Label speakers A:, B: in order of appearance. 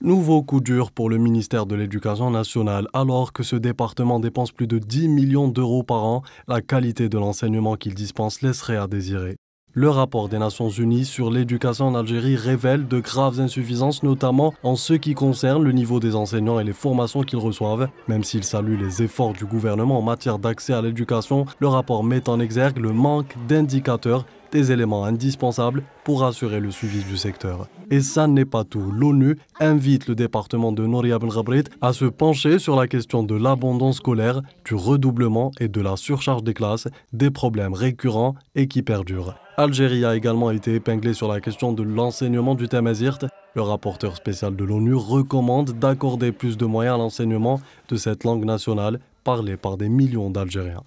A: Nouveau coup dur pour le ministère de l'Éducation nationale. Alors que ce département dépense plus de 10 millions d'euros par an, la qualité de l'enseignement qu'il dispense laisserait à désirer. Le rapport des Nations Unies sur l'éducation en Algérie révèle de graves insuffisances, notamment en ce qui concerne le niveau des enseignants et les formations qu'ils reçoivent. Même s'il salue les efforts du gouvernement en matière d'accès à l'éducation, le rapport met en exergue le manque d'indicateurs des éléments indispensables pour assurer le suivi du secteur. Et ça n'est pas tout. L'ONU invite le département de Noria Ben Rabrit à se pencher sur la question de l'abandon scolaire, du redoublement et de la surcharge des classes, des problèmes récurrents et qui perdurent. Algérie a également été épinglée sur la question de l'enseignement du Tamazirt. Le rapporteur spécial de l'ONU recommande d'accorder plus de moyens à l'enseignement de cette langue nationale parlée par des millions d'Algériens.